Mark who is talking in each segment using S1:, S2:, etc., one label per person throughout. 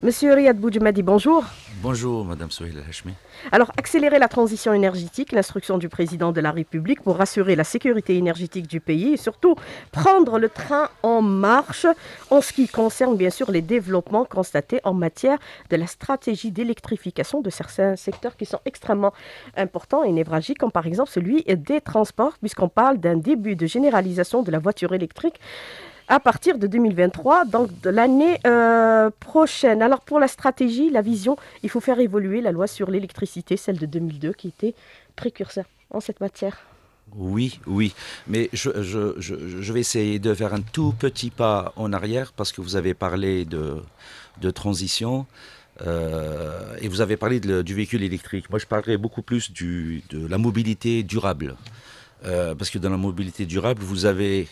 S1: Monsieur Riyad Boudjoumadi, bonjour.
S2: Bonjour, Madame Souhil Hachmi.
S1: Alors, accélérer la transition énergétique, l'instruction du président de la République pour rassurer la sécurité énergétique du pays et surtout prendre le train en marche en ce qui concerne bien sûr les développements constatés en matière de la stratégie d'électrification de certains secteurs qui sont extrêmement importants et névragiques, comme par exemple celui des transports, puisqu'on parle d'un début de généralisation de la voiture électrique à partir de 2023, donc de l'année euh, prochaine. Alors pour la stratégie, la vision, il faut faire évoluer la loi sur l'électricité, celle de 2002 qui était précurseur en cette matière.
S2: Oui, oui, mais je, vais essayer de faire un tout petit pas en arrière parce que vous avez parlé de, transition. Euh, et vous avez parlé du véhicule électrique. Moi, je parlerai beaucoup plus de la mobilité durable. Euh, parce que dans la mobilité durable, vous avez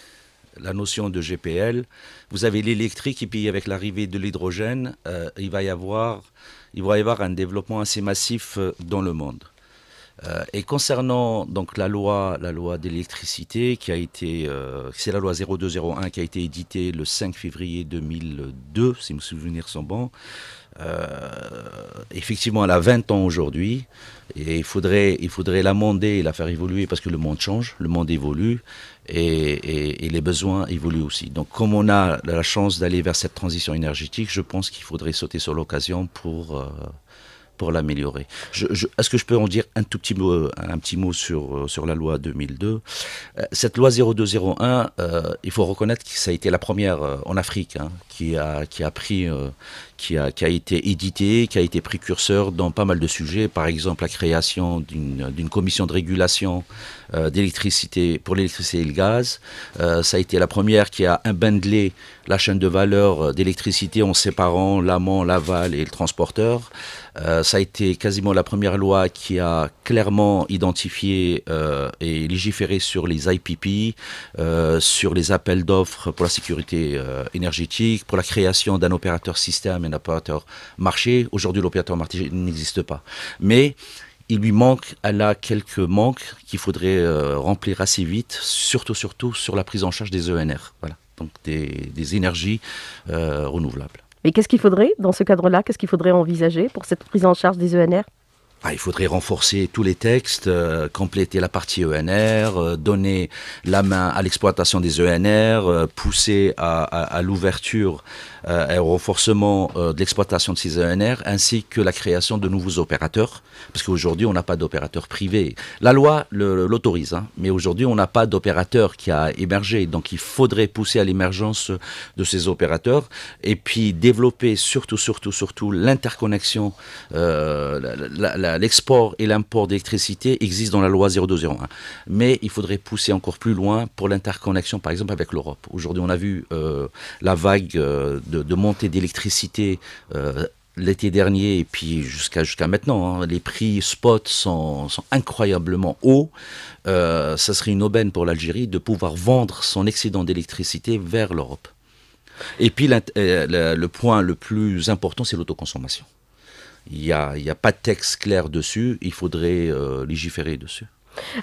S2: la notion de GPL. Vous avez l'électrique et puis avec l'arrivée de l'hydrogène, euh, il va y avoir un développement assez massif euh, dans le monde. Euh, et concernant donc la loi, la loi d'électricité qui a été, euh, c'est la loi 0201 qui a été éditée le 5 février 2002, si mes souvenirs sont bons. Euh, effectivement, elle a 20 ans aujourd'hui, et il faudrait, il faudrait l'amender et la faire évoluer parce que le monde change, le monde évolue, et les besoins évoluent aussi. Donc, comme on a la chance d'aller vers cette transition énergétique, je pense qu'il faudrait sauter sur l'occasion pour pour l'améliorer. Je, Est-ce que je peux en dire un tout petit mot, euh, un petit mot sur, euh, sur la loi 2002 euh, Cette loi 0201, il faut reconnaître que ça a été la première en Afrique hein, qui, a, qui a pris qui a, qui a, été édité, qui a été précurseur dans pas mal de sujets, par exemple la création d'une commission de régulation euh, d'électricité pour l'électricité et le gaz. Euh, ça a été la première qui a imbandlé la chaîne de valeur euh, d'électricité en séparant l'amont, l'aval et le transporteur. ça a été quasiment la première loi qui a clairement identifié et légiféré sur les IPP, sur les appels d'offres pour la sécurité énergétique, pour la création d'un opérateur système un opérateur marché. Aujourd'hui, l'opérateur marché n'existe pas. Mais il lui manque, elle a quelques manques qu'il faudrait euh, remplir assez vite, surtout, surtout sur la prise en charge des ENR, donc des, énergies euh, renouvelables.
S1: Mais qu'est-ce qu'il faudrait dans ce cadre-là Qu'est-ce qu'il faudrait envisager pour cette prise en charge des ENR
S2: ah, il faudrait renforcer tous les textes, euh, compléter la partie ENR, euh, donner la main à l'exploitation des ENR, euh, pousser à, à, à l'ouverture et au renforcement de l'exploitation de ces ENR, ainsi que la création de nouveaux opérateurs, parce qu'aujourd'hui on n'a pas d'opérateurs privés. La loi l'autorise, hein, mais aujourd'hui on n'a pas d'opérateur qui a émergé, donc il faudrait pousser à l'émergence de ces opérateurs, et puis développer surtout, surtout, surtout l'interconnexion, la, la l'export et l'import d'électricité existent dans la loi 0201. Mais il faudrait pousser encore plus loin pour l'interconnexion, par exemple, avec l'Europe. Aujourd'hui, on a vu euh, la vague euh, de, montée d'électricité. Euh, l'été dernier et puis jusqu'à maintenant, hein. les prix spot sont, incroyablement hauts. Euh, ça serait une aubaine pour l'Algérie de pouvoir vendre son excédent d'électricité vers l'Europe. Et puis le point le plus important, c'est l'autoconsommation il n'y a, pas de texte clair dessus, il faudrait euh, légiférer dessus.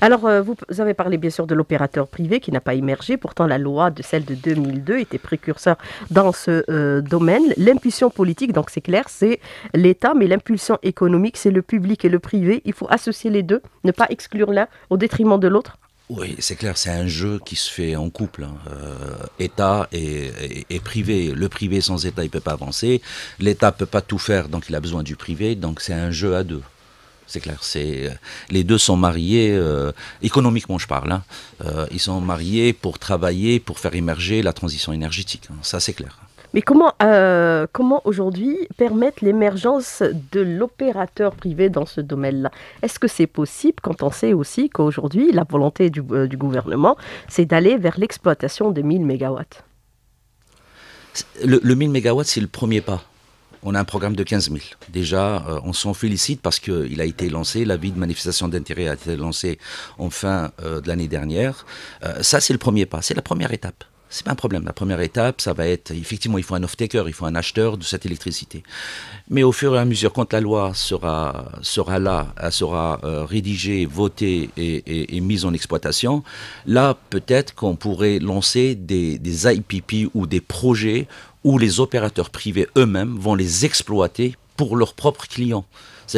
S1: Alors, euh, vous avez parlé bien sûr de l'opérateur privé qui n'a pas émergé. Pourtant, la loi de celle de 2002 était précurseur dans ce euh, domaine. L'impulsion politique, donc c'est clair, c'est l'État, mais l'impulsion économique, c'est le public et le privé. Il faut associer les deux, ne pas exclure l'un au détriment de l'autre.
S2: Oui, c'est clair, c'est un jeu qui se fait en couple. Hein. Euh, état et, privé. Le privé sans État, il ne peut pas avancer. L'État ne peut pas tout faire, donc il a besoin du privé. Donc c'est un jeu à deux. C'est clair, c'est euh, les deux sont mariés euh, économiquement, je parle. Hein. ils sont mariés pour travailler, pour faire émerger la transition énergétique. Hein. Ça, c'est clair.
S1: Mais comment, euh, comment aujourd'hui permettre l'émergence de l'opérateur privé dans ce domaine-là Est-ce que c'est possible quand on sait aussi qu'aujourd'hui, la volonté du, euh, gouvernement, c'est d'aller vers l'exploitation de 1000 MW
S2: le, 1000 MW, c'est le premier pas on a un programme de 15 000. Déjà, euh, on s'en félicite parce qu'il a été lancé, l'avis de manifestation d'intérêt a été lancé en fin de l'année dernière. ça, c'est le premier pas, c'est la première étape c'est pas un problème. La première étape, ça va être effectivement, il faut un off-taker, il faut un acheteur de cette électricité. Mais au fur et à mesure, quand la loi sera là, elle sera euh, rédigée, votée et, mise en exploitation, là peut-être qu'on pourrait lancer des IPP ou des projets où les opérateurs privés eux-mêmes vont les exploiter pour leurs propres clients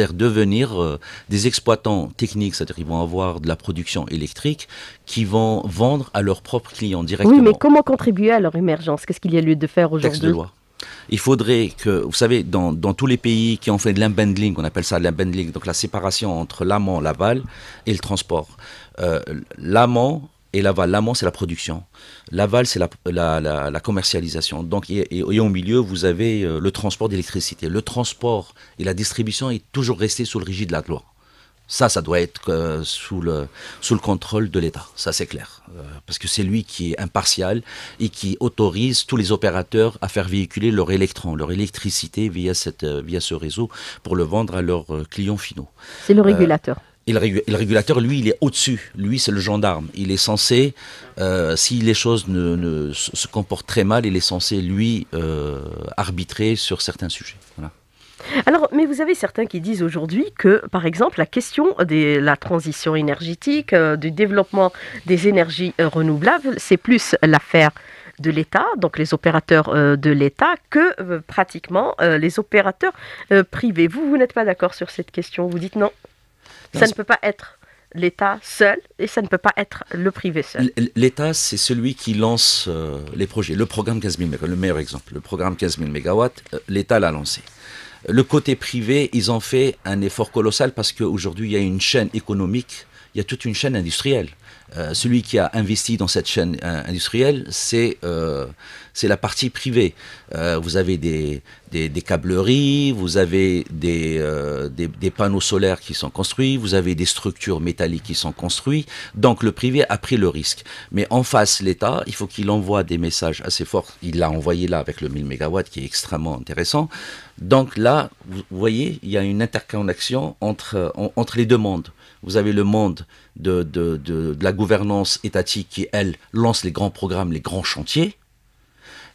S2: devenir euh, des exploitants techniques, c'est-à-dire qu'ils vont avoir de la production électrique qui vont vendre à leurs propres clients directement. Oui, mais
S1: comment contribuer à leur émergence Qu'est-ce qu'il y a lieu de faire aujourd'hui Texte de loi.
S2: Il faudrait que, vous savez, dans, dans, tous les pays qui ont fait de l'unbundling, on appelle ça l'unbundling, donc la séparation entre l'amont, l'aval et le transport. Euh, l'amont, et l'aval. L'amont, c'est la production. L'aval, c'est la, commercialisation. Donc, et, au milieu, vous avez euh, le transport d'électricité. Le transport et la distribution est toujours resté sous le régime de la loi. Ça, ça doit être euh, sous, le, sous le contrôle de l'État, ça c'est clair. Euh, parce que c'est lui qui est impartial et qui autorise tous les opérateurs à faire véhiculer leur électron, leur électricité via, cette, via ce réseau pour le vendre à leurs clients finaux.
S1: C'est le régulateur.
S2: Et le, régulateur, lui, il est au-dessus. Lui, c'est le gendarme. Il est censé, euh, si les choses ne, se comportent très mal, il est censé, lui, euh, arbitrer sur certains sujets.
S1: Alors, mais vous avez certains qui disent aujourd'hui que, par exemple, la question de la transition énergétique, euh, du développement des énergies renouvelables, c'est plus l'affaire de l'État, donc les opérateurs de l'État, que pratiquement les opérateurs privés. Vous, vous n'êtes pas d'accord sur cette question. Vous dites non. Ça ne peut pas être l'État seul et ça ne peut pas être le privé seul.
S2: L'État, c'est celui qui lance euh, les projets. Le programme 15 000 MW, le meilleur exemple, le programme 15 000 MW, l'État l'a lancé. Le côté privé, ils ont fait un effort colossal parce qu'aujourd'hui, il y a une chaîne économique, il y a toute une chaîne industrielle. Euh, celui qui a investi dans cette chaîne euh, industrielle, c'est c'est la partie privée. Euh, vous avez des, câbleries, vous avez euh, des, panneaux solaires qui sont construits, vous avez des structures métalliques qui sont construites. Donc le privé a pris le risque. Mais en face, l'État, il faut qu'il envoie des messages assez forts. Il l'a envoyé là avec le 1000 MW qui est extrêmement intéressant. Donc là, vous voyez, il y a une interconnexion entre, euh, entre les deux mondes. Vous avez le monde de la gouvernance étatique qui, elle, lance les grands programmes, les grands chantiers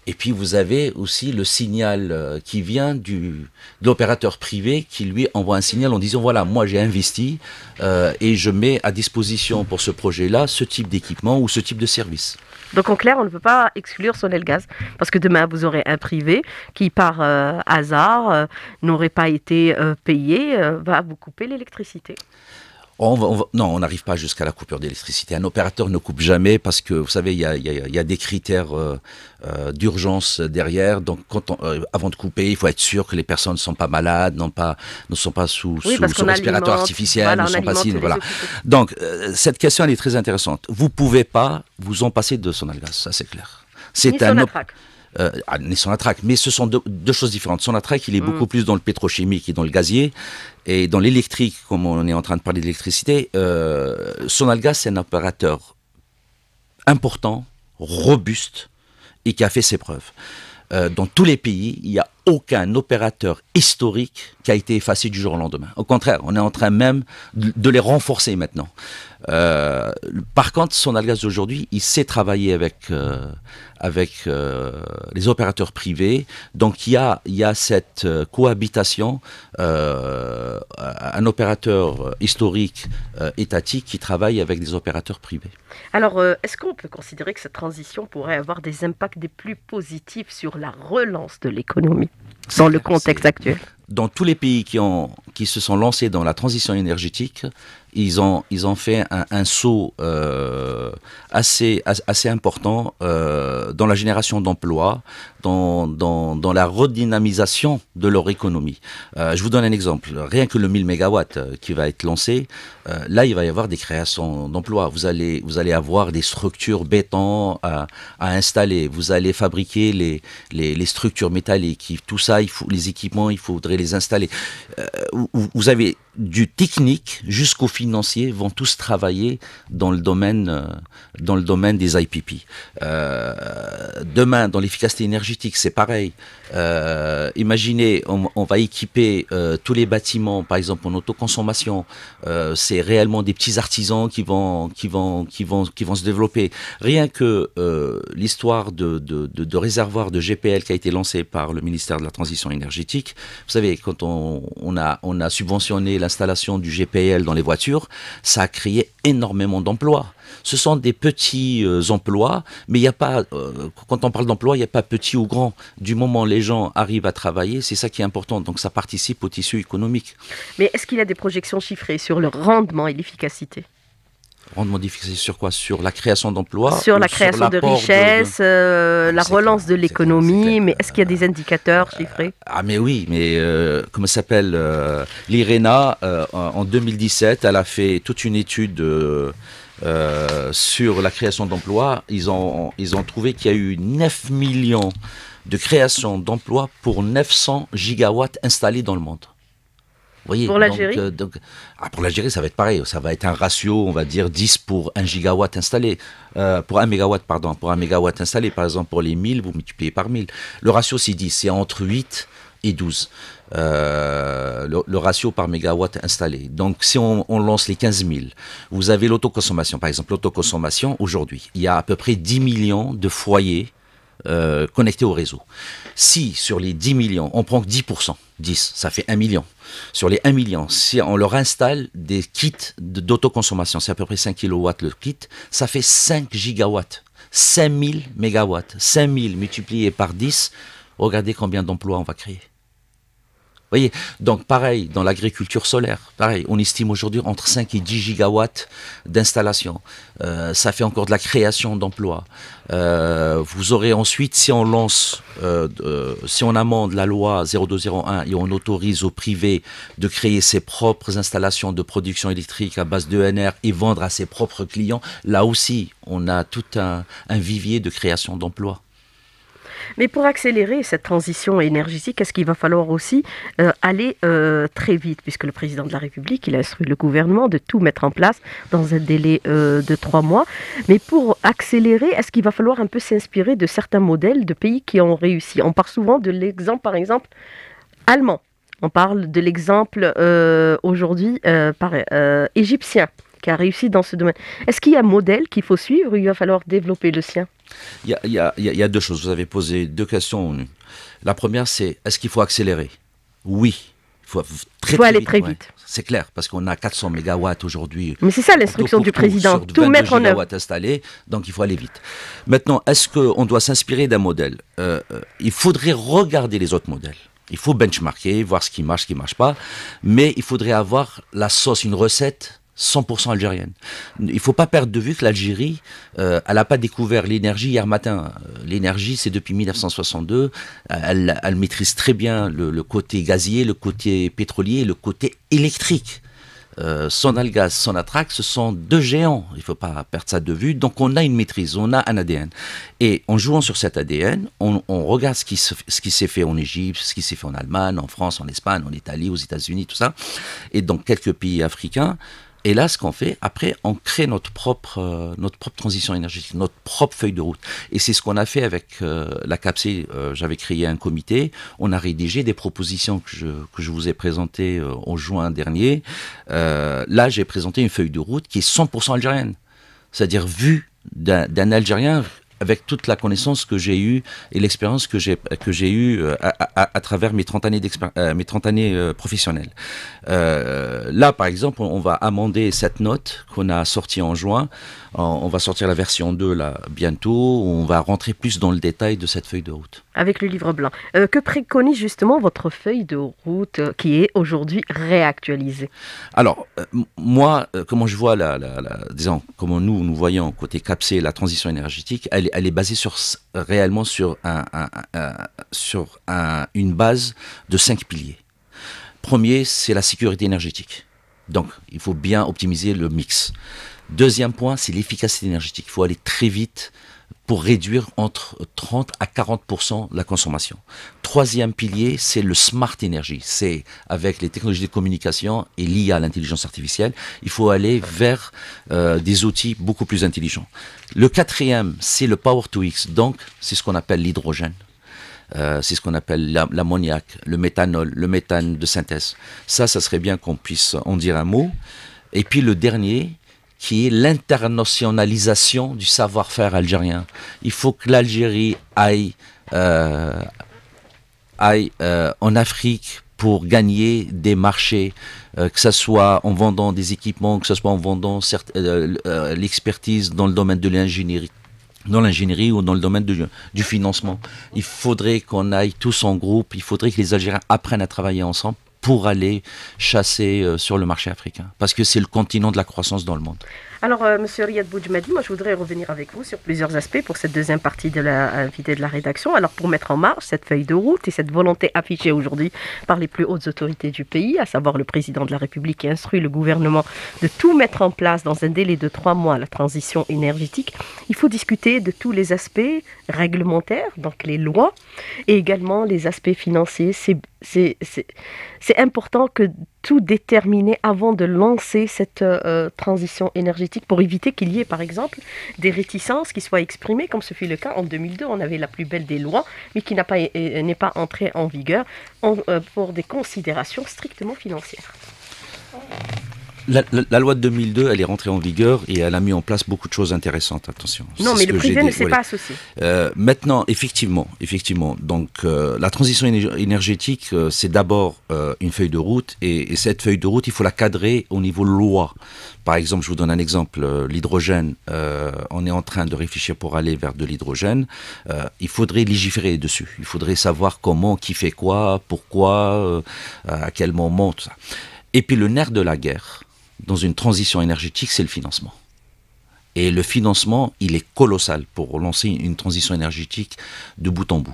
S2: et puis vous avez aussi le signal euh, qui vient du, de l'opérateur privé qui lui envoie un signal en disant voilà, moi j'ai investi euh, et je mets à disposition pour ce projet-là ce type d'équipement ou ce type de service.
S1: Donc en clair, on ne peut pas exclure gaz parce que demain vous aurez un privé qui par euh, hasard n'aurait pas été payé, va vous couper l'électricité
S2: on non, on n'arrive pas jusqu'à la coupure d'électricité. Un opérateur ne coupe jamais parce que, vous savez, il y a, des critères euh, euh, d'urgence derrière. Donc, euh, avant de couper, il faut être sûr que les personnes ne sont pas malades, ne sont pas sous, respirateur artificiel, ne sont pas Voilà. Donc, cette question, elle est très intéressante. Vous pouvez pas vous en passer de son son ça c'est clair. C'est un. Euh, son mais ce sont deux, choses différentes. Son il est mm. beaucoup plus dans le pétrochimique et dans le gazier. Et dans l'électrique, comme on est en train de parler d'électricité, euh, Sonalgas, c'est un opérateur important, robuste, et qui a fait ses preuves. Euh, dans tous les pays, il n'y a aucun opérateur historique qui a été effacé du jour au lendemain. Au contraire, on est en train même de les renforcer maintenant. Euh, par contre, son algaz d'aujourd'hui, il sait travailler avec, euh, euh, les opérateurs privés. Donc il y a, cette cohabitation, un opérateur historique étatique qui travaille avec des opérateurs privés.
S1: Alors, est-ce qu'on peut considérer que cette transition pourrait avoir des impacts des plus positifs sur la relance de
S2: l'économie dans le contexte actuel dans tous les pays qui se sont lancés dans la transition énergétique, ils ont, fait un, saut euh, assez, assez important euh, dans la génération d'emplois, dans, la redynamisation de leur économie. Euh, je vous donne un exemple. Rien que le 1000 MW euh, qui va être lancé, euh, là, il va y avoir des créations d'emplois. Vous allez, vous allez avoir des structures béton à, installer. Vous allez fabriquer les, les, structures métalliques. Tout ça, il faut, les équipements, il faudrait les installer. vous, avez du technique jusqu'au financier vont tous travailler dans le domaine, dans le domaine des IPP. demain, dans l'efficacité énergétique, c'est pareil. Euh, imaginez, on, va équiper euh, tous les bâtiments, par exemple en autoconsommation. Euh, c'est réellement des petits artisans qui vont, qui vont, qui vont, qui vont se développer. Rien que l'histoire de, de, réservoir de GPL qui a été lancée par le ministère de la Transition énergétique. Vous savez, quand on a, on a subventionné l'installation du GPL dans les voitures, ça a créé énormément d'emplois ce sont des petits euh, emplois, mais il n'y a pas, euh, quand on parle d'emploi, il n'y a pas petit ou grand. Du moment où les gens arrivent à travailler, c'est ça qui est important. Donc ça participe au tissu économique.
S1: Mais est-ce qu'il y a des projections chiffrées sur le rendement et l'efficacité
S2: Rendement d'efficacité sur quoi Sur la création d'emplois Sur la création de richesses,
S1: euh, ah, la relance de l'économie, mais est-ce qu'il y a des indicateurs chiffrés
S2: Ah mais oui, mais comment s'appelle L'IRENA, en 2017, elle a fait toute une étude euh, sur la création d'emplois, ils ont, ils ont trouvé qu'il y a eu 9 millions de créations d'emplois pour 900 gigawatts installés dans le monde. Vous voyez, pour l'Algérie euh, donc, ah, Pour l'Algérie, ça va être pareil. Ça va être un ratio, on va dire, 10 pour 1 gigawatt installé. Euh, pour 1 mégawatt, pardon. Pour 1 mégawatt installé, par exemple, pour les 1000, vous multipliez par 1000. Le ratio, c'est 10. C'est entre 8 et 12, euh, le, ratio par mégawatt installé. Donc si on, lance les 15 000, vous avez l'autoconsommation. Par exemple, l'autoconsommation, aujourd'hui, il y a à peu près 10 millions de foyers euh, connectés au réseau. Si sur les 10 millions, on prend 10%, 10, ça fait 1 million. Sur les 1 million, si on leur installe des kits d'autoconsommation, c'est à peu près 5 kW le kit, ça fait 5 gigawatts. 5000 mégawatts. 5000 multipliés par 10, regardez combien d'emplois on va créer voyez Donc pareil, dans l'agriculture solaire, pareil, on estime aujourd'hui entre 5 et 10 gigawatts d'installation. Euh, ça fait encore de la création d'emplois. Euh, vous aurez ensuite, si on lance, euh, si on amende la loi 0201 et on autorise au privé de créer ses propres installations de production électrique à base d'ENR et vendre à ses propres clients, là aussi, on a tout un, un vivier de création d'emplois.
S1: Mais pour accélérer cette transition énergétique, est-ce qu'il va falloir aussi euh, aller euh, très vite Puisque le président de la République, il a instruit le gouvernement de tout mettre en place dans un délai euh, de trois mois. Mais pour accélérer, est-ce qu'il va falloir un peu s'inspirer de certains modèles de pays qui ont réussi On parle souvent de l'exemple, par exemple, allemand. On parle de l'exemple aujourd'hui par égyptien qui a réussi dans ce domaine. Est-ce qu'il y a un modèle qu'il faut suivre ou il va falloir développer le sien
S2: il y, a, deux choses. Vous avez posé deux questions. La première, c'est est-ce qu'il faut accélérer Oui. Il faut, très, aller vite, très vite. C'est clair, parce qu'on a 400 MW aujourd'hui. Mais c'est ça l'instruction du président, tout, mettre en œuvre. installés, donc il faut aller vite. Maintenant, est-ce qu'on doit s'inspirer d'un modèle euh, euh, Il faudrait regarder les autres modèles. Il faut benchmarker, voir ce qui marche, ce qui ne marche pas. Mais il faudrait avoir la sauce, une recette 100% algérienne. Il ne faut pas perdre de vue que l'Algérie, euh, elle n'a pas découvert l'énergie hier matin. Euh, l'énergie, c'est depuis 1962. Elle, maîtrise très bien le, côté gazier, le côté pétrolier, le côté électrique. Euh, son algaz, son atrac, ce sont deux géants. Il ne faut pas perdre ça de vue. Donc on a une maîtrise, on a un ADN. Et en jouant sur cet ADN, on, regarde ce qui, ce qui s'est fait en Égypte, ce qui s'est fait en Allemagne, en France, en Espagne, en Italie, aux États-Unis, tout ça. Et dans quelques pays africains, et là, ce qu'on fait, après, on crée notre propre, euh, notre propre transition énergétique, notre propre feuille de route. Et c'est ce qu'on a fait avec euh, la CAPC. Euh, j'avais créé un comité. On a rédigé des propositions que je, que je vous ai présentées en juin dernier. là, j'ai présenté une feuille de route qui est 100% algérienne. C'est-à-dire vue d'un Algérien avec toute la connaissance que j'ai eue et l'expérience que j'ai que j'ai eue euh, à, travers mes 30 années euh, mes années euh, professionnelles. là, par exemple, on va amender cette note qu'on a sortie en juin on va sortir la version 2 là bientôt. On va rentrer plus dans le détail de cette feuille de route.
S1: Avec le livre blanc. Euh, que préconise justement votre feuille de route euh, qui est aujourd'hui réactualisée
S2: Alors, euh, moi, comment je vois, la, disons, comment nous, nous voyons côté capser la transition énergétique, elle, est basée sur, réellement sur, sur une base de cinq piliers. Premier, c'est la sécurité énergétique. Donc, il faut bien optimiser le mix. Deuxième point, c'est l'efficacité énergétique. Il faut aller très vite pour réduire entre 30 à 40 la consommation. Troisième pilier, c'est le smart energy. C'est avec les technologies de communication et liées à l'intelligence artificielle, il faut aller vers euh, des outils beaucoup plus intelligents. Le quatrième, c'est le power to X. Donc, c'est ce qu'on appelle l'hydrogène. Euh, c'est ce qu'on appelle l'ammoniac, le méthanol, le méthane de synthèse. Ça, ça serait bien qu'on puisse en dire un mot. Et puis le dernier, qui est l'internationalisation du savoir-faire algérien. Il faut que l'Algérie aille, euh, euh, en Afrique pour gagner des marchés, euh, que ce soit en vendant des équipements, que ce soit en vendant l'expertise dans le domaine de l'ingénierie dans l'ingénierie ou dans le domaine du financement. Il faudrait qu'on aille tous en groupe, il faudrait que les Algériens apprennent à travailler ensemble pour aller chasser euh, sur le marché africain, parce que c'est le continent de la croissance dans le monde.
S1: Alors, euh, Monsieur Riyad Boudjmadi, moi, je voudrais revenir avec vous sur plusieurs aspects pour cette deuxième partie de la vidéo de la rédaction. Alors, pour mettre en marche cette feuille de route et cette volonté affichée aujourd'hui par les plus hautes autorités du pays, à savoir le président de la République qui instruit le gouvernement de tout mettre en place dans un délai de trois mois la transition énergétique, il faut discuter de tous les aspects réglementaires, donc les lois, et également les aspects financiers. C'est important que tout déterminer avant de lancer cette euh, transition énergétique pour éviter qu'il y ait, par exemple, des réticences qui soient exprimées, comme ce fut le cas en 2002. On avait la plus belle des lois, mais qui n'a pas, n'est pas entrée en vigueur euh, pour des considérations strictement financières
S2: la, loi de 2002, elle est rentrée en vigueur et elle a mis en place beaucoup de choses intéressantes. Attention. Non, mais le privé ne s'est pas associé. Euh, maintenant, effectivement, effectivement. Donc, euh, la transition énergétique, euh, c'est d'abord euh, une feuille de route et, et, cette feuille de route, il faut la cadrer au niveau loi. Par exemple, je vous donne un exemple. L'hydrogène, on est en train de réfléchir pour aller vers de l'hydrogène. il faudrait légiférer dessus. Il faudrait savoir comment, qui fait quoi, pourquoi, à quel moment, tout ça. Et puis le nerf de la guerre, dans une transition énergétique, c'est le financement. Et le financement, il est colossal pour lancer une transition énergétique de bout en bout.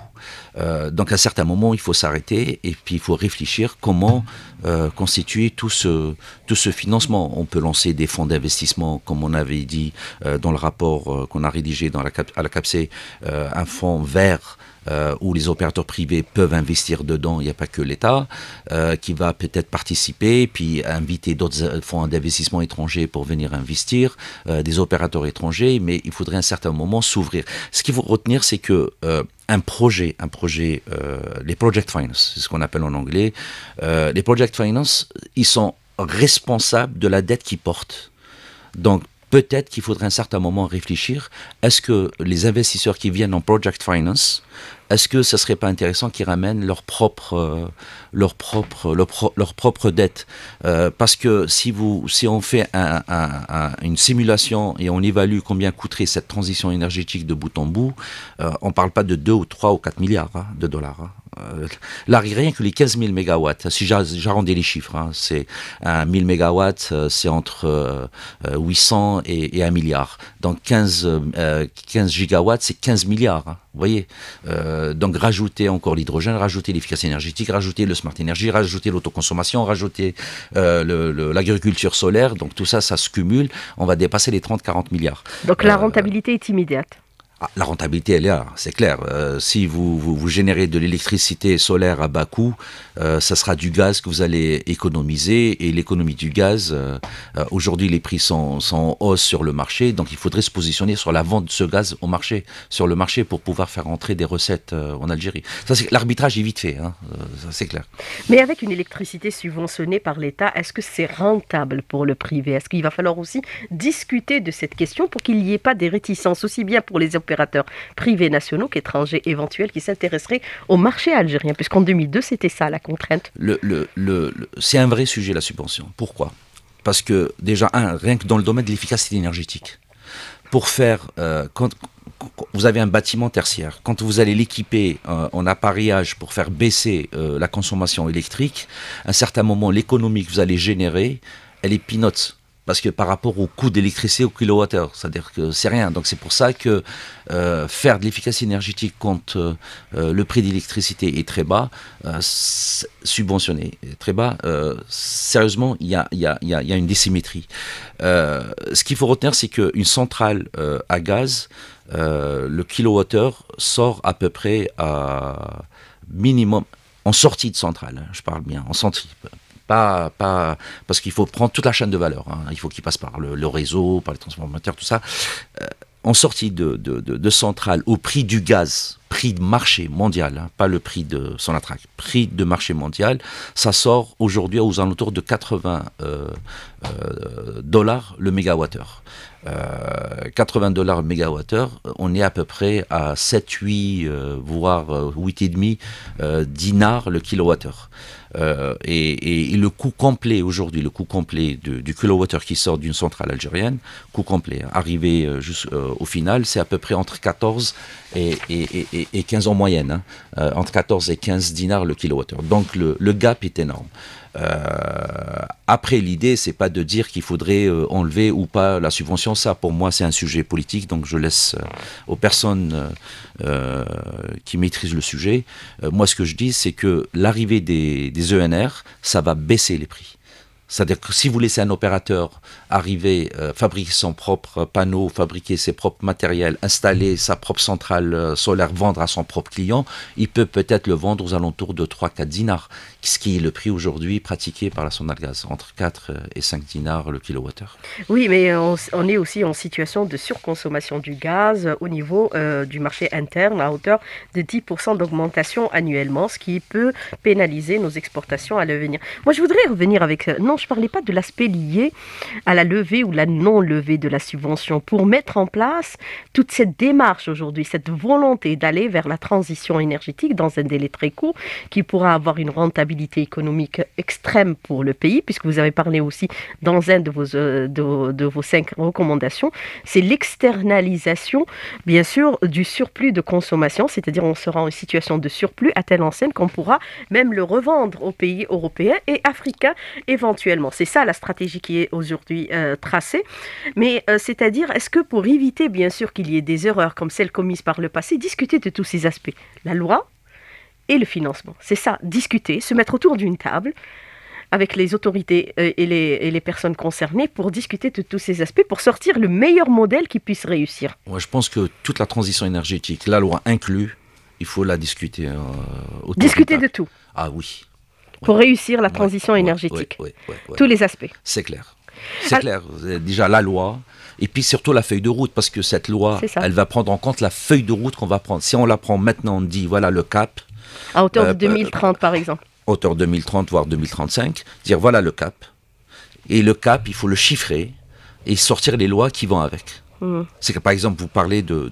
S2: Euh, donc à un certain moment, il faut s'arrêter et puis il faut réfléchir comment euh, constituer tout ce, tout ce financement. On peut lancer des fonds d'investissement, comme on avait dit euh, dans le rapport qu'on a rédigé dans la, à la CAPC, un fonds vert euh, où les opérateurs privés peuvent investir dedans, il n'y a pas que l'État, euh, qui va peut-être participer, puis inviter d'autres euh, fonds d'investissement étrangers pour venir investir, des opérateurs étrangers, mais il faudrait à un certain moment s'ouvrir. Ce qu'il faut retenir, c'est que un projet, un projet, les project finance, c'est ce qu'on appelle en anglais, les project finance, ils sont responsables de la dette qu'ils portent. Donc, peut-être qu'il faudrait à un certain moment réfléchir est-ce que les investisseurs qui viennent en project finance est-ce que ça serait pas intéressant qu'ils ramènent leur propre, euh, leur propre, euh, leur, propre dette euh, Parce que si vous, si on fait une simulation et on évalue combien coûterait cette transition énergétique de bout en bout, on ne parle pas de 2 ou 3 ou 4 milliards hein, de dollars. Hein. Là, rien que les 15 000 mégawatts, si j'arrondis les chiffres, hein, c'est c'est 1000 mégawatts, c'est entre 800 et, et 1 milliard. Donc 15, 15 gigawatts, c'est 15 milliards. Hein, vous voyez euh, Donc rajouter encore l'hydrogène, rajouter l'efficacité énergétique, rajouter le smart energy, rajouter l'autoconsommation, rajouter euh, l'agriculture solaire. Donc tout ça, ça se cumule. On va dépasser les 30-40 milliards.
S1: Donc la euh, rentabilité est immédiate
S2: ah, la rentabilité, elle est là, c'est clair. Euh, si vous, vous, générez de l'électricité solaire à bas coût, euh, ça sera du gaz que vous allez économiser. Et l'économie du gaz, euh, aujourd'hui, les prix sont, en hausse sur le marché. Donc, il faudrait se positionner sur la vente de ce gaz au marché, sur le marché pour pouvoir faire entrer des recettes en Algérie. c'est, l'arbitrage est vite fait, hein. c'est clair.
S1: Mais avec une électricité subventionnée par l'État, est-ce que c'est rentable pour le privé Est-ce qu'il va falloir aussi discuter de cette question pour qu'il n'y ait pas des réticences, aussi bien pour les opérateurs privés nationaux qu'étrangers éventuels qui s'intéresseraient au marché algérien, puisqu'en 2002, c'était ça la contrainte.
S2: Le, le, le, c'est un vrai sujet, la subvention. Pourquoi Parce que déjà, un, rien que dans le domaine de l'efficacité énergétique, pour faire... Euh, quand, vous avez un bâtiment tertiaire, quand vous allez l'équiper euh, en appareillage pour faire baisser euh, la consommation électrique, à un certain moment, l'économie que vous allez générer, elle est pinote parce que par rapport au coût d'électricité au kilowattheure, c'est-à-dire que c'est rien. Donc c'est pour ça que euh, faire de l'efficacité énergétique quand euh, euh, le prix d'électricité est très bas, subventionné très bas, sérieusement, il y a, une dissymétrie. ce qu'il faut retenir, c'est qu'une centrale à gaz, le kilowattheure sort à peu près à minimum, en sortie de centrale, hein, je parle bien, en sortie, pas, parce qu'il faut prendre toute la chaîne de valeur. Hein. Il faut qu'il passe par le, réseau, par les transformateurs, tout ça. Euh, en sortie de, de, de centrale au prix du gaz, prix de marché mondial, hein, pas le prix de son Sonatrach, prix de marché mondial, ça sort aujourd'hui aux alentours de 80 euh, euh, dollars le mégawattheure. 80 euh, dollars le mégawattheure, on est à peu près à 7, 8, voire 8,5 dinars le kilowattheure. et, le coût complet aujourd'hui, le coût complet du kilowattheure qui sort d'une centrale algérienne, coût complet, hein. arrivé au final, c'est à peu près entre 14 et et, 15 en moyenne, hein. euh, entre 14 et 15 dinars le kilowattheure. Donc le, gap est énorme. Euh, après, l'idée, c'est pas de dire qu'il faudrait euh, enlever ou pas la subvention. Ça, pour moi, c'est un sujet politique, donc je laisse aux personnes qui maîtrisent le sujet. moi, ce que je dis, c'est que l'arrivée des, des, ENR, ça va baisser les prix. C'est-à-dire que si vous laissez un opérateur arriver, euh, fabriquer son propre panneau, fabriquer ses propres matériels, installer sa propre centrale euh, solaire, vendre à son propre client, il peut peut-être le vendre aux alentours de 3-4 dinars ce qui est le prix aujourd'hui pratiqué par la à Gaz, entre 4 euh, et 5 dinars le kilowattheure.
S1: Oui, mais euh, on, est aussi en situation de surconsommation du gaz euh, au niveau du marché interne à hauteur de 10% d'augmentation annuellement, ce qui peut pénaliser nos exportations à l'avenir. Moi, je voudrais revenir avec... Non, je ne parlais pas de l'aspect lié à la levée ou la non-levée de la subvention pour mettre en place toute cette démarche aujourd'hui, cette volonté d'aller vers la transition énergétique dans un délai très court qui pourra avoir une rentabilité économique extrême pour le pays, puisque vous avez parlé aussi dans un de vos, euh, de, vos cinq recommandations, c'est l'externalisation, bien sûr, du surplus de consommation, c'est-à-dire on sera en situation de surplus à telle enseigne qu'on pourra même le revendre aux pays européens et africains éventuellement. C'est ça la stratégie qui est aujourd'hui euh, tracée. Mais euh, c'est-à-dire, est-ce que pour éviter, bien sûr, qu'il y ait des erreurs comme celles commises par le passé, discuter de tous ces aspects La loi et le financement. C'est ça, discuter, se mettre autour d'une table avec les autorités euh, et les, personnes concernées pour discuter de tous ces aspects, pour sortir le meilleur modèle qui puisse réussir.
S2: Moi, je pense que toute la transition énergétique, la loi inclue, il faut la discuter. Euh, discuter de tout. Ah oui.
S1: Pour réussir la transition énergétique. Tous les aspects.
S2: C'est clair. C'est ah. clair. déjà la loi, et puis surtout la feuille de route, parce que cette loi, elle va prendre en compte la feuille de route qu'on va prendre. Si on la prend maintenant, on dit voilà le cap,
S1: à hauteur de 2030, euh, bah, par exemple.
S2: Hauteur 2030, voire 2035. Dire voilà le cap. Et le cap, il faut le chiffrer et sortir les lois qui vont avec. Hmm. C'est que par exemple, vous parlez de,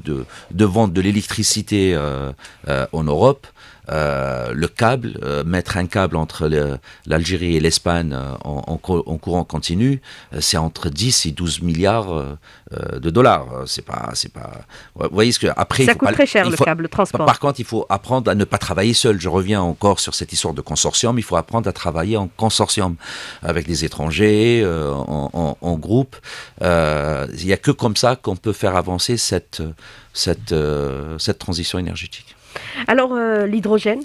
S2: vente de l'électricité euh, euh, en Europe. Euh, le câble, euh, mettre un câble entre l'Algérie et l'Espagne euh, en, en, courant continu, c'est entre 10 et 12 milliards de dollars. C'est pas, c'est pas. Vous voyez ce que après. Ça coûte très cher le câble, le transport. Par contre, il faut apprendre à ne pas travailler seul. Je reviens encore sur cette histoire de consortium. Il faut apprendre à travailler en consortium avec des étrangers, en, en, groupe. Il n'y a que comme ça qu'on peut faire avancer cette cette, cette transition énergétique.
S1: Alors, euh, l'hydrogène,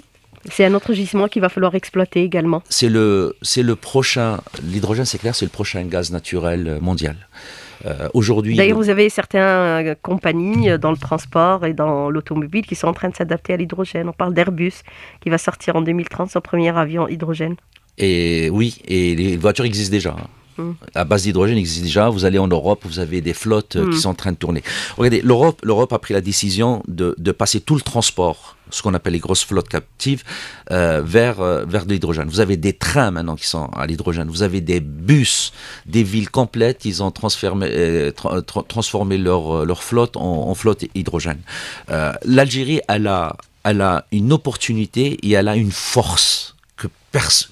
S1: c'est un autre gisement qu'il va falloir exploiter également.
S2: C'est le, le prochain, l'hydrogène c'est clair, c'est le prochain gaz naturel mondial. Euh, aujourd'hui. D'ailleurs, vous
S1: avez certaines euh, compagnies dans le transport et dans l'automobile qui sont en train de s'adapter à l'hydrogène. On parle d'Airbus qui va sortir en 2030 son premier avion hydrogène.
S2: Et oui, et les voitures existent déjà. Hein. À mm. base d'hydrogène existe déjà. Vous allez en Europe, vous avez des flottes euh, qui mm. sont en train de tourner. Regardez, l'Europe, a pris la décision de, passer tout le transport, ce qu'on appelle les grosses flottes captives, euh, vers, euh, vers de l'hydrogène. Vous avez des trains maintenant qui sont à l'hydrogène. Vous avez des bus, des villes complètes. Ils ont transformé, leur, leur flotte en, flotte hydrogène. L'Algérie, elle a, elle a une opportunité et elle a une force que,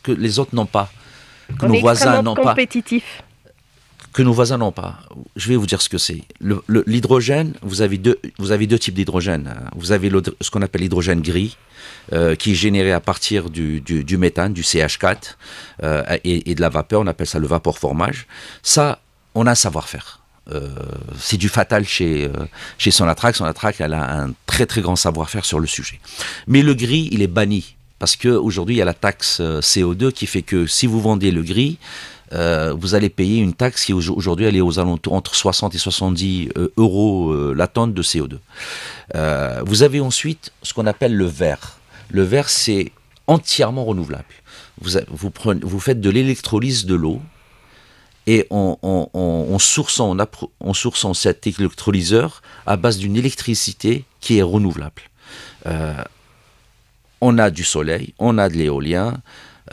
S2: que les autres n'ont pas que nos voisins n'ont pas. Que nos voisins n'ont pas. Je vais vous dire ce que c'est. L'hydrogène, vous, avez deux, vous avez deux types d'hydrogène. Vous avez ce qu'on appelle l'hydrogène gris, euh, qui est généré à partir du, méthane, du CH4, euh, et, de la vapeur. On appelle ça le vapeur formage. Ça, on a un savoir-faire. Euh, c'est du fatal chez, son chez Sonatrach. Sonatrach, elle a un très très grand savoir-faire sur le sujet. Mais le gris, il est banni parce qu'aujourd'hui, il y a la taxe euh, CO2 qui fait que si vous vendez le gris, euh, vous allez payer une taxe qui aujourd'hui elle est aux alentours entre 60 et 70 euh, euros la tonne de CO2. vous avez ensuite ce qu'on appelle le vert. Le vert, c'est entièrement renouvelable. Vous, vous, faites de l'électrolyse de l'eau et en, sourçant, en sourçant cet électrolyseur à base d'une électricité qui est renouvelable on a du soleil, on a de l'éolien,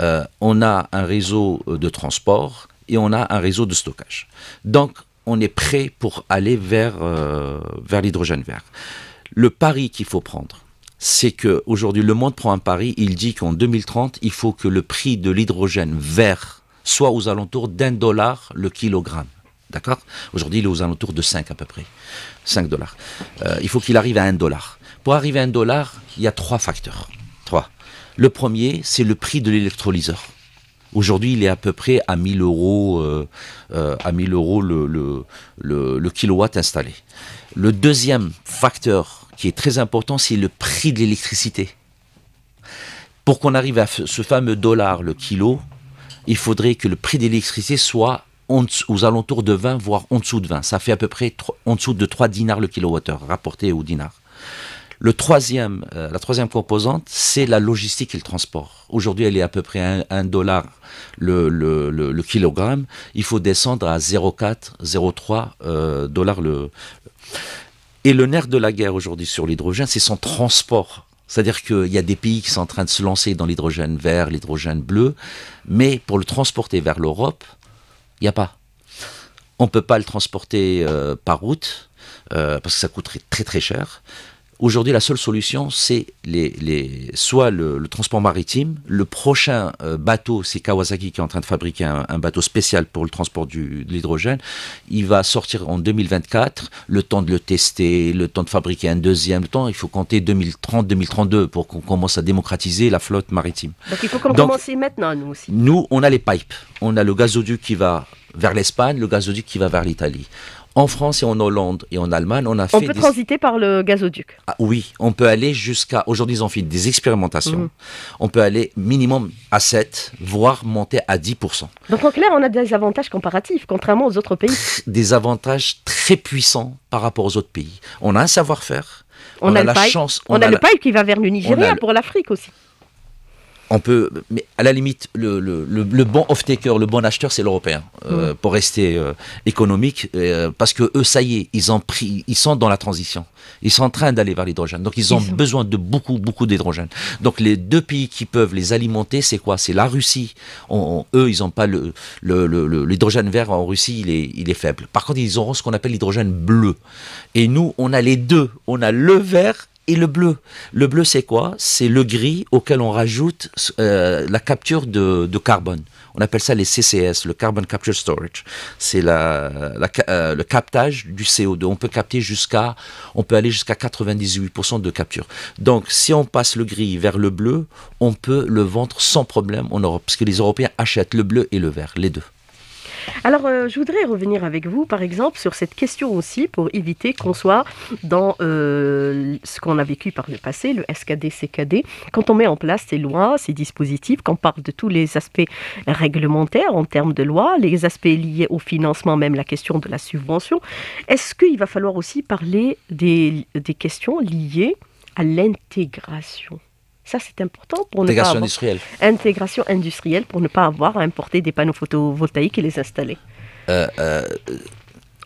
S2: euh, on a un réseau euh, de transport et on a un réseau de stockage. Donc, on est prêt pour aller vers, euh, vers l'hydrogène vert. Le pari qu'il faut prendre, c'est que aujourd'hui le monde prend un pari, il dit qu'en 2030, il faut que le prix de l'hydrogène vert soit aux alentours d'un dollar le kilogramme. D'accord Aujourd'hui, il est aux alentours de 5 à peu près. 5 dollars. il faut qu'il arrive à 1 dollar. Pour arriver à un dollar, il y a trois facteurs. Le premier, c'est le prix de l'électrolyseur. Aujourd'hui, il est à peu près à 1000 euros, euh, euh, à 1000 euros le, le, kilowatt installé. Le deuxième facteur qui est très important, c'est le prix de l'électricité. Pour qu'on arrive à ce fameux dollar le kilo, il faudrait que le prix de l'électricité soit aux alentours de 20, voire en dessous de 20. Ça fait à peu près en dessous de 3 dinars le kilowattheure, rapporté au dinar. Euh, la troisième composante, c'est la logistique et le transport. Aujourd'hui, elle est à peu près 1 dollar le, kilogramme. Il faut descendre à 0,4, 0,3 euh, dollars le. Et le nerf de la guerre aujourd'hui sur l'hydrogène, c'est son transport. C'est-à-dire qu'il y a des pays qui sont en train de se lancer dans l'hydrogène vert, l'hydrogène bleu, mais pour le transporter vers l'Europe, il n'y a pas. On ne peut pas le transporter euh, par route, parce que ça coûterait très très cher. Aujourd'hui, la seule solution, c'est les, les, soit le, transport maritime. Le prochain euh, bateau, c'est Kawasaki qui est en train de fabriquer un, bateau spécial pour le transport du, de l'hydrogène. Il va sortir en 2024. Le temps de le tester, le temps de fabriquer un deuxième, le temps, il faut compter 2030-2032 pour qu'on commence à démocratiser la flotte maritime. Donc il faut qu'on commence
S1: maintenant, nous aussi.
S2: Nous, on a les pipes. On a le gazoduc qui va vers l'Espagne, le gazoduc qui va vers l'Italie. En France et en Hollande et en Allemagne, on a on fait. On peut transiter
S1: par le gazoduc.
S2: Ah oui, on peut aller jusqu'à. Aujourd'hui, ils ont fait des expérimentations. Mhm. On peut aller minimum à 7, voire monter à 10%.
S1: Donc en clair, on a des avantages comparatifs, contrairement aux autres pays.
S2: Des avantages très puissants par rapport aux autres pays. On a un savoir-faire. On, a, la chance. On, a, le paille
S1: qui va vers le Nigeria pour l'Afrique aussi
S2: on peut, mais à la limite, le, le, le bon off-taker, le bon acheteur, c'est l'Européen, euh, pour rester euh, économique, euh, parce que eux, ça y est, ils ont pris, ils sont dans la transition, ils sont en train d'aller vers l'hydrogène, donc ils ont besoin de beaucoup, beaucoup d'hydrogène. Donc les deux pays qui peuvent les alimenter, c'est quoi C'est la Russie. eux, ils n'ont pas l'hydrogène le, l'hydrogène vert en Russie, il est, il est faible. Par contre, ils auront ce qu'on appelle l'hydrogène bleu. Et nous, on a les deux, on a le vert et le bleu. Le bleu, c'est quoi C'est le gris auquel on rajoute euh, la capture de, carbone. On appelle ça les CCS, le Carbon Capture Storage. C'est la, euh, le captage du CO2. On peut capter jusqu'à, on peut aller jusqu'à 98% de capture. Donc, si on passe le gris vers le bleu, on peut le vendre sans problème en Europe, parce que les Européens achètent le bleu et le vert, les deux.
S1: Alors, euh, je voudrais revenir avec vous, par exemple, sur cette question aussi, pour éviter qu'on soit dans euh, ce qu'on a vécu par le passé, le SKD, CKD. Quand on met en place ces lois, ces dispositifs, qu'on parle de tous les aspects réglementaires en termes de loi, les aspects liés au financement, même la question de la subvention, est-ce qu'il va falloir aussi parler des questions liées à l'intégration ça, c'est important pour ne pas Avoir... Intégration industrielle pour ne pas avoir à importer des panneaux photovoltaïques et les installer.
S2: Euh, euh,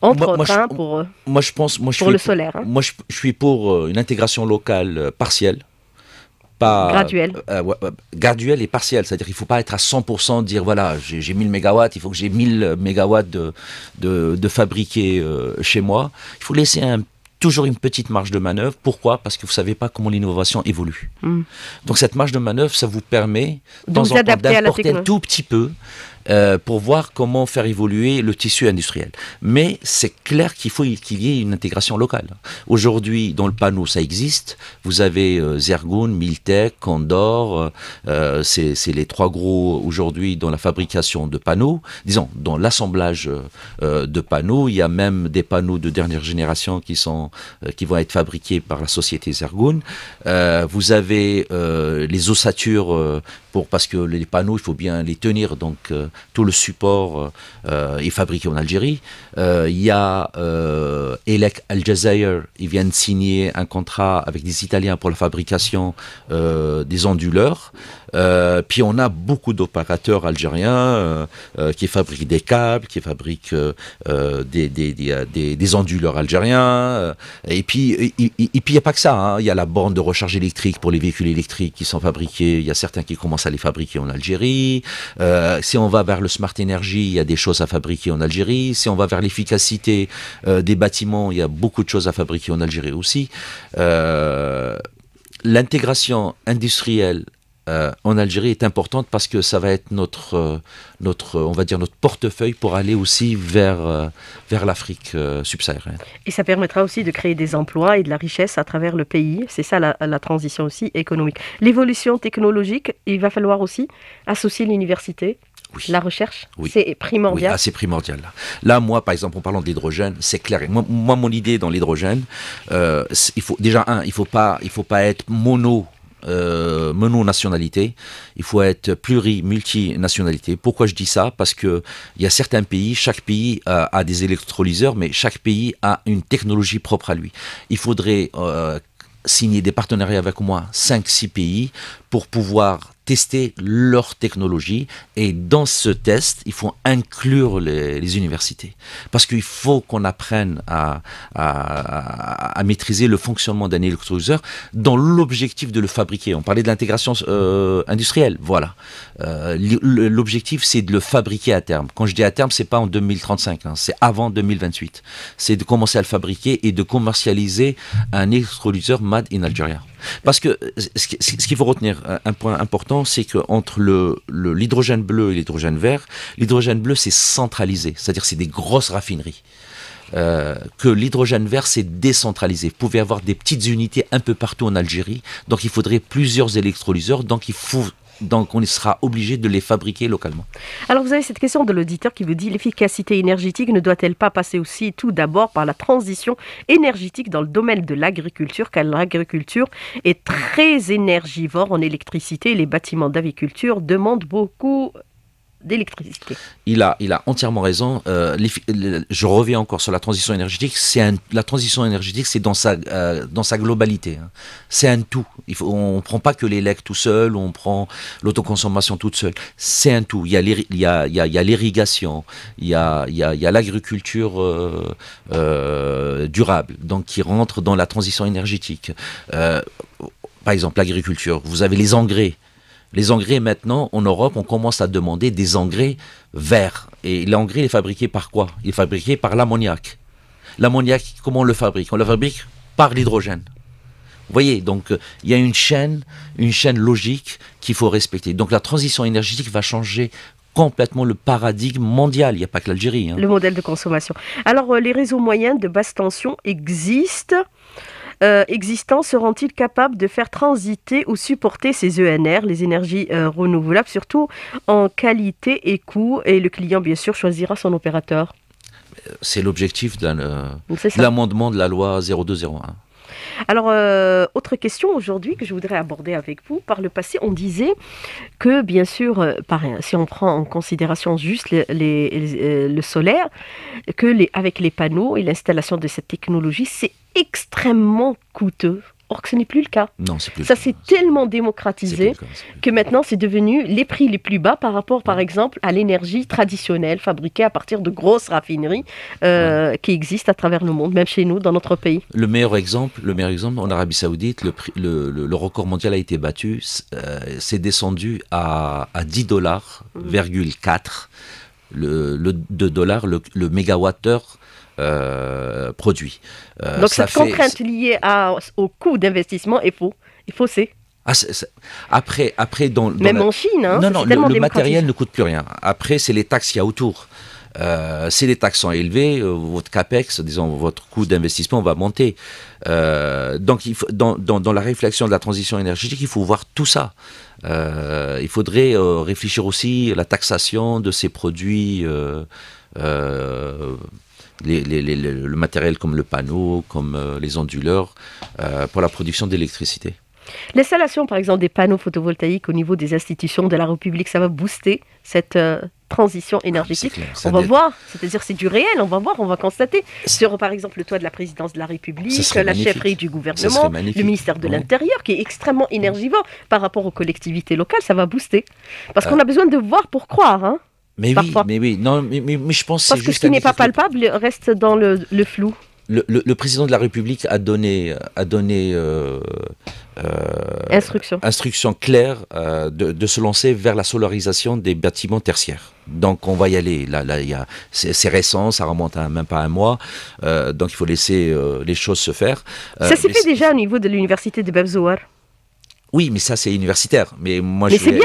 S2: Entre hein, pour, euh, moi, je pense,
S1: moi, je suis, le solaire. Hein.
S2: Moi, je, suis pour une intégration locale partielle. Pas, graduelle. graduelle et partielle. C'est-à-dire qu'il ne faut pas être à 100% dire voilà, j'ai 1000 MW, il faut que j'ai 1000 MW de, de, de fabriquer chez moi. Il faut laisser un toujours une petite marge de manœuvre. Pourquoi Parce que vous ne savez pas comment l'innovation évolue. Hmm. Donc cette marge de manœuvre, ça vous permet dans vous d'apporter un tout petit peu euh, pour voir comment faire évoluer le tissu industriel. Mais c'est clair qu'il faut qu'il y ait une intégration locale. Aujourd'hui, dans le panneau, ça existe. Vous avez euh, Miltec, Miltech, Condor, euh, euh, c'est les trois gros aujourd'hui dans la fabrication de panneaux. Disons, dans l'assemblage de panneaux, il y a même des panneaux de dernière génération qui, sont, qui vont être fabriqués par la société Zergun. vous avez les ossatures parce que les panneaux, il faut bien les tenir. Donc, euh, tout le support euh, euh, est fabriqué en Algérie. Il y a Elec Aljazair, ils viennent signer un contrat avec des Italiens pour la fabrication des onduleurs. puis on a beaucoup d'opérateurs algériens qui fabriquent des câbles, qui fabriquent des, des, des, onduleurs algériens. Et puis, et, puis il n'y a pas que ça. Hein. Il y a la borne de recharge électrique pour les véhicules électriques qui sont fabriqués. Il y a certains qui commencent à les fabriquer en Algérie. Euh, si on va vers le smart energy, il y a des choses à fabriquer en Algérie. Si on va vers l'efficacité euh, des bâtiments, il y a beaucoup de choses à fabriquer en Algérie aussi. Euh, l'intégration industrielle euh, en Algérie est importante parce que ça va être notre, euh, notre, on va dire notre portefeuille pour aller aussi vers, euh, vers l'Afrique subsaharienne.
S1: Et ça permettra aussi de créer des emplois et de la richesse à travers le pays. C'est ça la, la, transition aussi économique. L'évolution technologique, il va falloir aussi associer l'université. La recherche, c'est primordial. Ah,
S2: c'est primordial. Là. moi, par exemple, en parlant de l'hydrogène, c'est clair. Moi, mon idée dans l'hydrogène, il faut déjà un, il faut pas, il faut pas être mono euh, nationalité il faut être pluri-multinationalité. Pourquoi je dis ça Parce qu'il y a certains pays, chaque pays a des électrolyseurs, mais chaque pays a une technologie propre à lui. Il faudrait euh, signer des partenariats avec moi, 5-6 pays pour pouvoir tester leur technologie. Et dans ce test, il faut inclure les, universités. Parce qu'il faut qu'on apprenne à, à, maîtriser le fonctionnement d'un électrolyseur dans l'objectif de le fabriquer. On parlait de l'intégration euh, industrielle. Voilà. Euh, l'objectif, c'est de le fabriquer à terme. Quand je dis à terme, c'est pas en 2035, hein, c'est avant 2028. C'est de commencer à le fabriquer et de commercialiser un électrolyseur MAD in Algérie parce que euh, ce qu'il faut retenir, un point important, c'est qu'entre l'hydrogène bleu et l'hydrogène vert, l'hydrogène bleu, c'est centralisé, c'est-à-dire c'est des grosses raffineries. Euh, que l'hydrogène vert c'est décentralisé. Vous pouvez avoir des petites unités un peu partout en Algérie, donc il faudrait plusieurs électrolyseurs, donc il faut donc on sera obligé de les fabriquer localement.
S1: Alors vous avez cette question de l'auditeur qui vous dit l'efficacité énergétique ne doit-elle pas passer aussi tout d'abord par la transition énergétique dans le domaine de l'agriculture, car l'agriculture est très énergivore en électricité et les bâtiments d'aviculture demandent beaucoup d'électricité.
S2: Il a, il a entièrement raison. Euh, je reviens encore sur la transition énergétique. C'est la transition énergétique, c'est dans sa, euh, dans sa globalité. Hein. C'est un tout. Il faut, on ne prend pas que l'électricité, tout seul, on prend l'autoconsommation toute seule. C'est un tout. Il y a l'irrigation, il y a, l'agriculture euh, durable, donc qui rentre dans la transition énergétique. par exemple, l'agriculture. Vous avez les engrais. Les engrais maintenant en Europe, on commence à demander des engrais verts. Et l'engrais est fabriqué par quoi Il est fabriqué par l'ammoniac. L'ammoniac, comment on le fabrique On le fabrique par l'hydrogène. Vous voyez, donc euh, il y a une chaîne, une chaîne logique qu'il faut respecter. Donc la transition énergétique va changer complètement le paradigme mondial. Il n'y a pas que l'Algérie. Hein.
S1: Le modèle de consommation. Alors euh, les réseaux moyens de basse tension existent. Euh, existants seront-ils capables de faire transiter ou supporter ces ENR, les énergies euh, renouvelables, surtout en qualité et coût Et le client, bien sûr, choisira son opérateur.
S2: C'est l'objectif de euh, l'amendement de la loi 0201.
S1: Alors, autre question aujourd'hui que je voudrais aborder avec vous. Par le passé, on disait que, bien sûr, si on prend en considération juste le solaire, que avec les panneaux et l'installation de cette technologie, c'est extrêmement coûteux. Or que ce n'est plus le cas. Non, plus Ça s'est tellement démocratisé que maintenant c'est devenu les prix les plus bas par rapport, par exemple, à l'énergie traditionnelle fabriquée à partir de grosses raffineries euh, qui existent à travers le monde, même chez nous, dans notre pays.
S2: Le meilleur exemple, le meilleur exemple en Arabie Saoudite, le, record mondial a été battu. C'est euh, descendu à, à 10 mmh. dollars, le, 2 dollars le, mégawatt-heure euh, produit. Euh, donc cette contrainte
S1: liée au coût d'investissement est faux, il faut
S2: ah, Après, après, dans, même en Chine, hein, non, non, le, matériel ne coûte plus rien. Après, c'est les taxes qu'il y a autour. Euh, si les taxes sont élevées, euh, votre capex, disons votre coût d'investissement va monter. donc, il faut, dans, dans, la réflexion de la transition énergétique, il faut voir tout ça. il faudrait réfléchir aussi à la taxation de ces produits les, le matériel comme le panneau, comme euh, les onduleurs, euh, pour la production d'électricité.
S1: L'installation, par exemple, des panneaux photovoltaïques au niveau des institutions de la République, ça va booster cette euh, transition énergétique. on va voir, c'est-à-dire c'est du réel, on va voir, on va constater sur, par exemple, le toit de la présidence de la République, la magnifique. chefferie du gouvernement, le ministère de l'Intérieur, qui est extrêmement énergivore par rapport aux collectivités locales, ça va booster. Parce qu'on a besoin de voir pour croire. Hein.
S2: Mais oui, mais oui. Non, mais, je pense Parce que, ce qui n'est
S1: pas palpable reste dans le, flou.
S2: Le, président de la République a donné, a donné euh, euh, instruction. instruction. claire euh, de, de, se lancer vers la solarisation des bâtiments tertiaires. Donc on va y aller. Là, là, c'est récent, ça remonte à même pas un mois. donc il faut laisser les choses se faire. ça s'est fait déjà
S1: au niveau de l'université de Babzouar.
S2: Oui, mais ça c'est universitaire. Mais moi, c'est bien.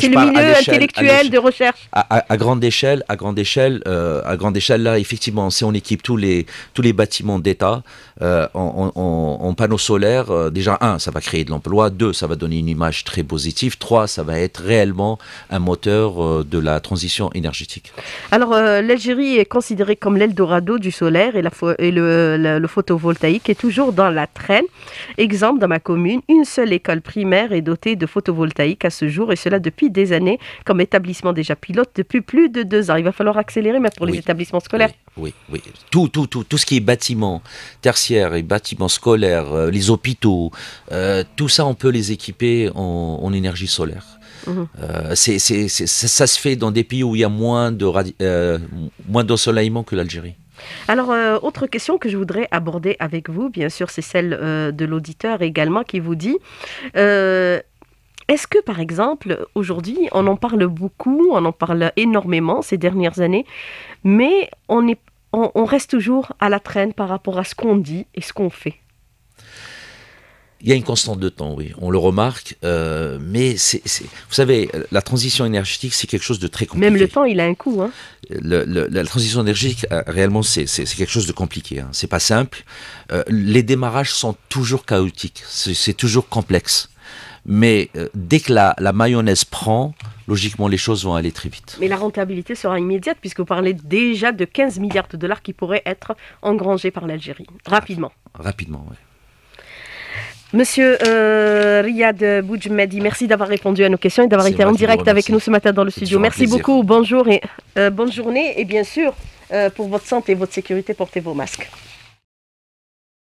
S2: c'est le milieu intellectuel de recherche. À, grande échelle, à grande échelle, euh, à grande échelle, là, effectivement, si on équipe tous les tous les bâtiments d'État euh, en, panneaux solaires, euh, déjà un, ça va créer de l'emploi. Deux, ça va donner une image très positive. Trois, ça va être réellement un moteur de la transition énergétique.
S1: Alors, l'Algérie est considérée comme l'Eldorado du solaire et, le photovoltaïque est toujours dans la traîne. Exemple, dans ma commune, une seule école privée est doté de photovoltaïque à ce jour, et cela depuis des années, comme établissement déjà pilote depuis plus de deux ans. Il va falloir accélérer même pour les établissements scolaires.
S2: Oui, oui. Tout, tout, tout, tout, ce qui est bâtiment tertiaire et bâtiments scolaires, euh, les hôpitaux, euh, tout ça, on peut les équiper en, énergie solaire. Mhm. Euh, c'est, ça, se fait dans des pays où il y a moins de moins d'ensoleillement que l'Algérie.
S1: Alors, euh, autre question que je voudrais aborder avec vous, bien sûr, c'est celle euh, de l'auditeur également qui vous dit... Euh, est-ce que, par exemple, aujourd'hui, on en parle beaucoup, on en parle énormément ces dernières années, mais on, est, on reste toujours à la traîne par rapport à ce qu'on dit et ce qu'on fait
S2: il y a une constante de temps, oui, on le remarque, euh, mais c'est, vous savez, la transition énergétique, c'est quelque chose de très compliqué. Même le
S1: temps, il a un coût. Hein.
S2: la transition énergétique, euh, réellement, c'est, quelque chose de compliqué. Hein. C'est pas simple. Euh, les démarrages sont toujours chaotiques, c'est, toujours complexe. Mais dès que la mayonnaise prend, logiquement, les choses vont aller très vite.
S1: Mais la rentabilité sera immédiate, puisque vous parlez déjà de 15 milliards de dollars qui pourraient être engrangés par l'Algérie, rapidement. Rapidement, oui. Monsieur euh, Riyad Boujmedi, merci d'avoir répondu à nos questions et d'avoir été en direct avec nous ce matin dans le studio. Merci beaucoup, bonjour et euh, bonne journée et bien sûr, euh, pour votre santé et votre sécurité, portez vos masques.